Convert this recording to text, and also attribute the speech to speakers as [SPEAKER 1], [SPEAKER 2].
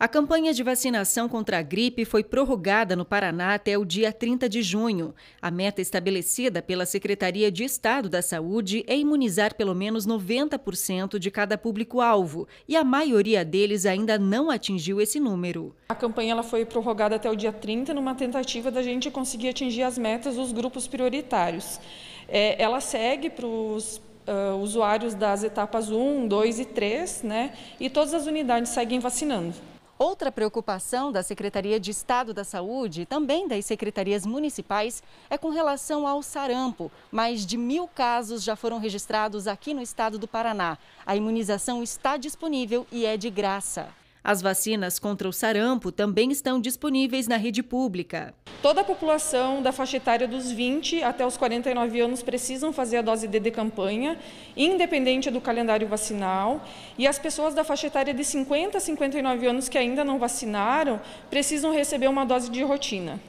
[SPEAKER 1] A campanha de vacinação contra a gripe foi prorrogada no Paraná até o dia 30 de junho. A meta estabelecida pela Secretaria de Estado da Saúde é imunizar pelo menos 90% de cada público-alvo, e a maioria deles ainda não atingiu esse número.
[SPEAKER 2] A campanha ela foi prorrogada até o dia 30 numa tentativa da gente conseguir atingir as metas dos grupos prioritários. É, ela segue para os Uh, usuários das etapas 1, 2 e 3, né? E todas as unidades seguem vacinando.
[SPEAKER 1] Outra preocupação da Secretaria de Estado da Saúde e também das secretarias municipais é com relação ao sarampo. Mais de mil casos já foram registrados aqui no estado do Paraná. A imunização está disponível e é de graça. As vacinas contra o sarampo também estão disponíveis na rede pública. Toda a população da
[SPEAKER 2] faixa etária dos 20 até os 49 anos precisam fazer a dose D de campanha, independente do calendário vacinal, e as pessoas da faixa etária de 50 a 59 anos que ainda não vacinaram precisam receber uma dose de rotina.